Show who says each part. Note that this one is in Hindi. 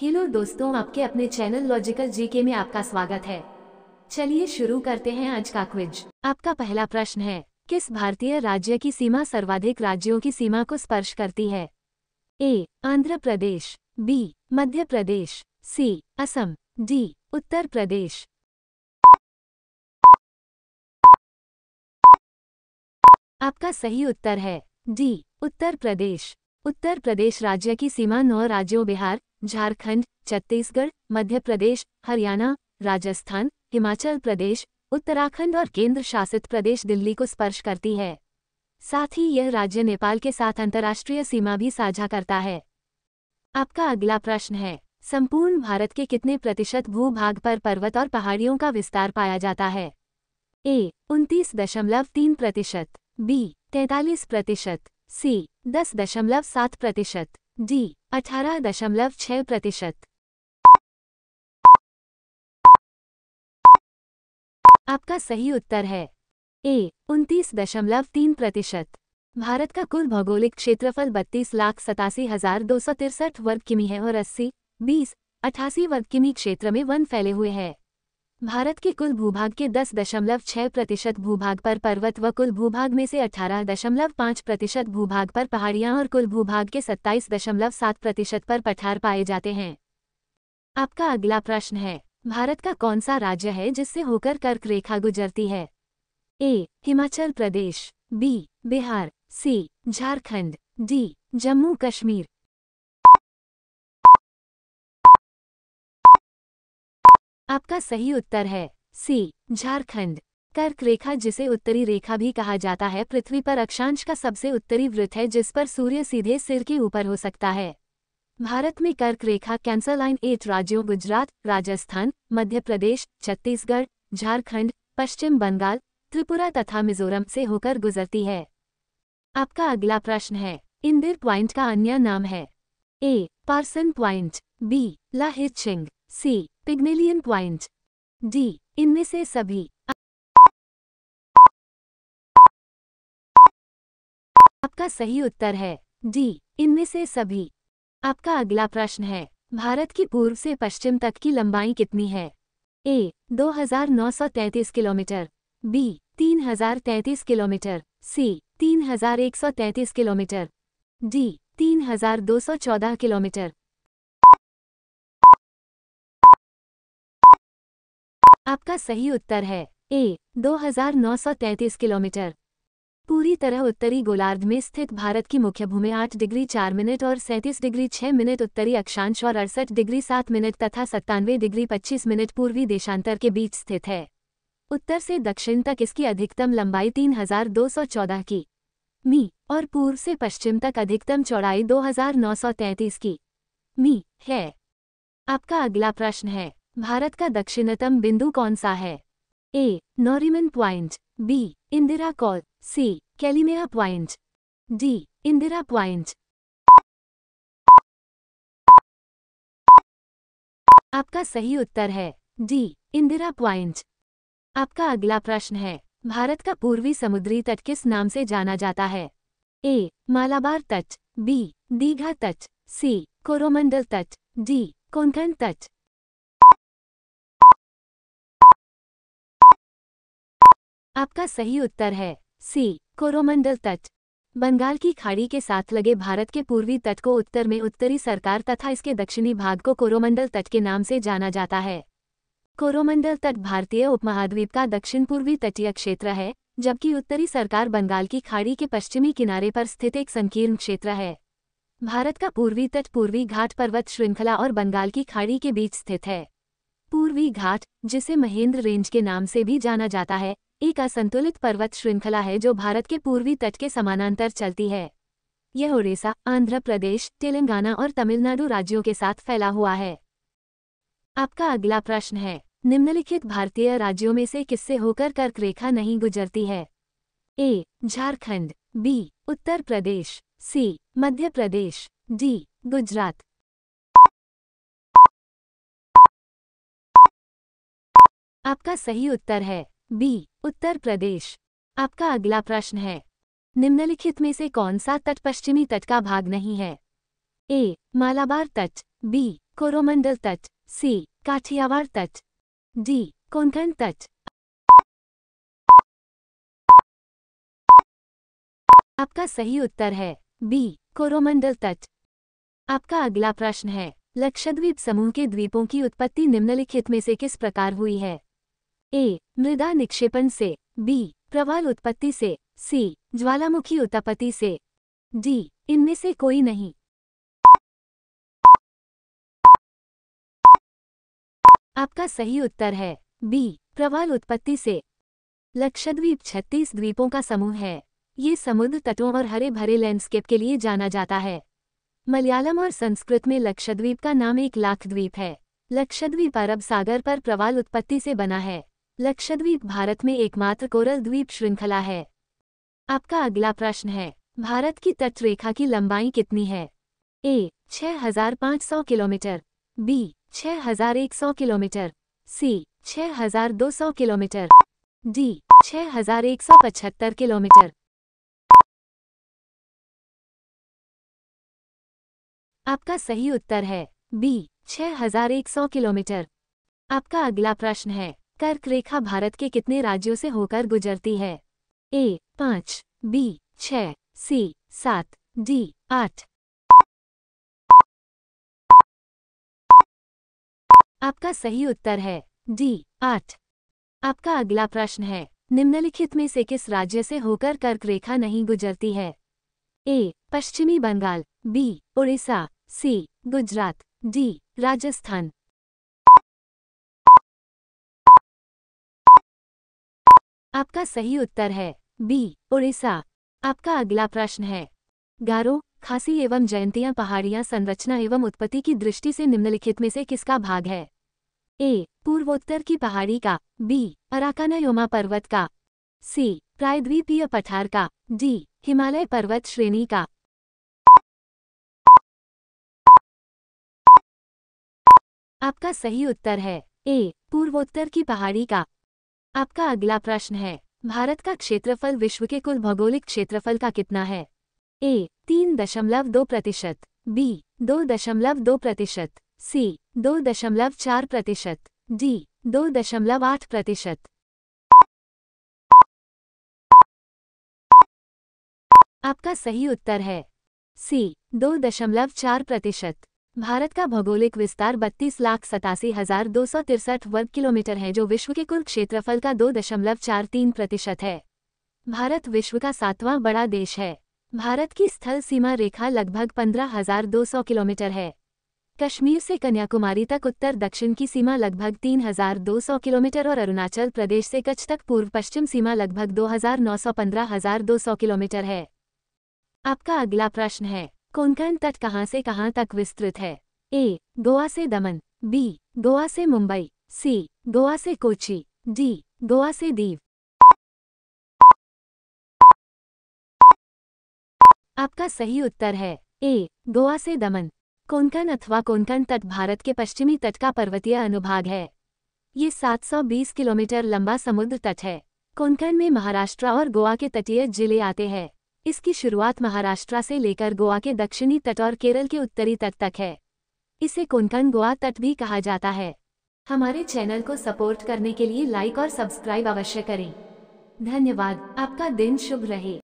Speaker 1: हेलो दोस्तों आपके अपने चैनल लॉजिकल जीके में आपका स्वागत है चलिए शुरू करते हैं आज का क्विज आपका पहला प्रश्न है किस भारतीय राज्य की सीमा सर्वाधिक राज्यों की सीमा को स्पर्श करती है A Andhra Pradesh B Madhya
Speaker 2: Pradesh C Assam D Uttar Pradesh आपका सही उत्तर है डी उत्तर प्रदेश उत्तर प्रदेश राज्य की सीमा नौ राज्यों बिहार झारखंड
Speaker 1: छत्तीसगढ़ मध्य प्रदेश हरियाणा राजस्थान हिमाचल प्रदेश उत्तराखंड और केंद्र शासित प्रदेश दिल्ली को स्पर्श करती है साथ ही यह राज्य नेपाल के साथ अंतर्राष्ट्रीय सीमा भी साझा करता है आपका अगला प्रश्न है संपूर्ण भारत के कितने प्रतिशत भूभाग पर पर्वत और पहाड़ियों का विस्तार पाया जाता है ए उनतीस दशमलव तीन प्रतिशत बी तैतालीस प्रतिशत
Speaker 2: सी दस दशमलव सात प्रतिशत डी अठारह दशमलव छह प्रतिशत आपका सही उत्तर है ए उनतीस दशमलव तीन प्रतिशत भारत का
Speaker 1: कुल भौगोलिक क्षेत्रफल बत्तीस लाख सतासी हजार दो सौ तिरसठ वर्ग किमी है और अस्सी बीस अठासी वर्ग किमी क्षेत्र में वन फैले हुए है भारत के कुल भूभाग के दस दशमलव प्रतिशत भूभाग पर पर्वत व कुल भूभाग में से अठारह दशमलव पाँच प्रतिशत भूभाग पर पहाड़ियाँ और कुल भूभाग के सत्ताईस दशमलव सात प्रतिशत पर पठार पाए जाते हैं आपका अगला प्रश्न है भारत का कौन सा राज्य है जिससे होकर कर्क रेखा गुजरती है A Himachal Pradesh B Bihar C
Speaker 2: Jharkhand D Jammu Kashmir आपका सही उत्तर है सी
Speaker 1: झारखंड कर्क रेखा जिसे उत्तरी रेखा भी कहा जाता है पृथ्वी पर अक्षांश का सबसे उत्तरी वृत्त है जिस पर सूर्य सीधे सिर के ऊपर हो सकता है भारत में कर्क रेखा कैंसर लाइन एट राज्यों गुजरात राजस्थान मध्य प्रदेश छत्तीसगढ़ झारखंड पश्चिम बंगाल त्रिपुरा तथा मिजोरम से होकर गुजरती है आपका अगला प्रश्न है इंदिर प्वाइंट का अन्य नाम है ए पार्सन प्वाइंट बी
Speaker 2: लाहित सी पिग्मेलियन पॉइंट डी इनमें से सभी आपका सही उत्तर है डी इनमें से सभी आपका अगला प्रश्न है भारत
Speaker 1: की पूर्व से पश्चिम तक की लंबाई कितनी है A 2933 kilometre B 3033 kilometre C 3133
Speaker 2: kilometre D 3214 kilometre आपका सही उत्तर है ए 2933 किलोमीटर पूरी तरह उत्तरी गोलार्ध में स्थित
Speaker 1: भारत की मुख्य भूमि आठ डिग्री चार मिनट और 37 डिग्री 6 मिनट उत्तरी अक्षांश और अड़सठ डिग्री सात मिनट तथा सत्तानवे डिग्री पच्चीस मिनट पूर्वी देशांतर के बीच स्थित है उत्तर से दक्षिण तक इसकी अधिकतम लंबाई 3,214 की मी और पूर्व से पश्चिम तक अधिकतम चौड़ाई 2,933 की मी है आपका अगला प्रश्न है भारत का दक्षिणतम बिंदु कौन सा है A
Speaker 2: Nariman point B Indira col C Calimere point D Indira point आपका सही उत्तर है डी इंदिरा प्वाइंट आपका
Speaker 1: अगला प्रश्न है भारत का पूर्वी समुद्री तट किस नाम से जाना जाता है ए
Speaker 2: मालाबार तट बी दीघा तट सी कोरोमंडल तट डी कोंकण तट आपका सही उत्तर है सी कोरोमंडल तट बंगाल
Speaker 1: की खाड़ी के साथ लगे भारत के पूर्वी तट को उत्तर में उत्तरी सरकार तथा इसके दक्षिणी भाग को कोरोमंडल तट के नाम से जाना जाता है कोरोमंडल तट भारतीय उपमहाद्वीप का दक्षिण पूर्वी तटीय क्षेत्र है जबकि उत्तरी सरकार बंगाल की खाड़ी के पश्चिमी किनारे पर स्थित एक संकीर्ण क्षेत्र है भारत का पूर्वी तट पूर्वी घाट पर्वत श्रृंखला और बंगाल की खाड़ी के बीच स्थित है पूर्वी घाट जिसे महेंद्र रेंज के नाम से भी जाना जाता है एक असंतुलित पर्वत श्रृंखला है जो भारत के पूर्वी तट के समानांतर चलती है यह ओडिशा आंध्र प्रदेश तेलंगाना और तमिलनाडु राज्यों के साथ फैला हुआ है आपका अगला प्रश्न है निम्नलिखित भारतीय राज्यों में से किससे होकर कर्क रेखा नहीं गुजरती है A Jharkhand B Uttar
Speaker 2: Pradesh C Madhya Pradesh D Gujarat आपका सही उत्तर है बी उत्तर प्रदेश आपका अगला प्रश्न है निम्नलिखित में से कौन
Speaker 1: सा तट पश्चिमी तट का भाग नहीं है ए मालाबार तट बी कोरोमंडल
Speaker 2: तट सी काठियावाड़ तट डी कोंकण तट आपका सही उत्तर है बी कोरोमंडल तट आपका अगला प्रश्न है लक्षद्वीप
Speaker 1: समूह के द्वीपों की उत्पत्ति निम्नलिखित में से किस प्रकार हुई है ए मृदा
Speaker 2: निक्षेपण से बी प्रवाल उत्पत्ति से सी ज्वालामुखी उत्पत्ति से डी इनमें से कोई नहीं आपका सही उत्तर है बी प्रवाल उत्पत्ति से
Speaker 1: लक्षद्वीप छत्तीस द्वीपों का समूह है ये समुद्र तटों और हरे भरे लैंडस्केप के लिए जाना जाता है मलयालम और संस्कृत में लक्षद्वीप का नाम एक लाख द्वीप है लक्षद्वीप अरब सागर पर प्रवाल उत्पत्ति से बना है लक्षद्वीप भारत में एकमात्र कोरल द्वीप श्रृंखला है आपका अगला प्रश्न है भारत की तटरेखा की लंबाई कितनी है A 6,500 kilometre B 6,100 kilometre C 6,200 kilometre
Speaker 2: D 6,175 kilometre आपका सही उत्तर है बी 6,100 किलोमीटर आपका अगला प्रश्न है कर्क रेखा भारत के कितने राज्यों से होकर गुजरती है ए पाँच बी छ सी सात डी आठ आपका सही उत्तर है डी आठ आपका अगला
Speaker 1: प्रश्न है निम्नलिखित में से किस राज्य से होकर कर्क रेखा नहीं गुजरती है
Speaker 2: ए पश्चिमी Bengal B Orissa C Gujarat D Rajasthan आपका सही उत्तर है बी उड़ीसा आपका अगला प्रश्न है
Speaker 1: गारो खासी एवं जयंतियां पहाड़ियां संरचना एवं उत्पत्ति की दृष्टि से निम्नलिखित में से किसका भाग है ए पूर्वोत्तर की पहाड़ी का बी अराकानायोमा
Speaker 2: पर्वत का सी प्रायद्वीपीय पठार का डी हिमालय पर्वत श्रेणी का आपका सही उत्तर है ए पूर्वोत्तर की पहाड़ी का आपका अगला
Speaker 1: प्रश्न है भारत का क्षेत्रफल विश्व के कुल भौगोलिक क्षेत्रफल का कितना है ए तीन दशमलव दो प्रतिशत बी दो दशमलव दो प्रतिशत सी
Speaker 2: दो दशमलव चार प्रतिशत डी दो दशमलव आठ प्रतिशत आपका सही उत्तर है सी दो दशमलव चार प्रतिशत भारत का भौगोलिक विस्तार
Speaker 1: बत्तीस लाख सतासी हजार दो सौ तिरसठ वर्ग किलोमीटर है जो विश्व के कुल क्षेत्रफल का दो दशमलव चार तीन प्रतिशत है भारत विश्व का सातवां बड़ा देश है भारत की स्थल सीमा रेखा लगभग पंद्रह हजार दो सौ किलोमीटर है कश्मीर से कन्याकुमारी तक उत्तर दक्षिण की सीमा लगभग तीन हजार दो सौ किलोमीटर और अरुणाचल प्रदेश से कच्छ तक पूर्व पश्चिम सीमा लगभग दो दो हजार हजार नौ सौ पंद्रह सौ किलोमीटर है आपका अगला प्रश्न है कोंकण तट कहाँ से कहाँ तक विस्तृत है ए गोवा से दमन
Speaker 2: बी गोवा से मुंबई सी गोवा से कोची डी गोवा से दीव आपका सही उत्तर है ए गोवा से दमन कोंकण अथवा कोंकण तट भारत के
Speaker 1: पश्चिमी तट का पर्वतीय अनुभाग है ये 720 किलोमीटर लंबा समुद्र तट है कोंकण में महाराष्ट्र और गोवा के तटीय जिले आते हैं इसकी शुरुआत महाराष्ट्र से लेकर गोवा के दक्षिणी तट और केरल के उत्तरी तट तक है इसे कोंकण गोवा तट भी कहा जाता है हमारे चैनल को सपोर्ट करने के लिए लाइक और सब्सक्राइब अवश्य करें धन्यवाद आपका दिन शुभ रहे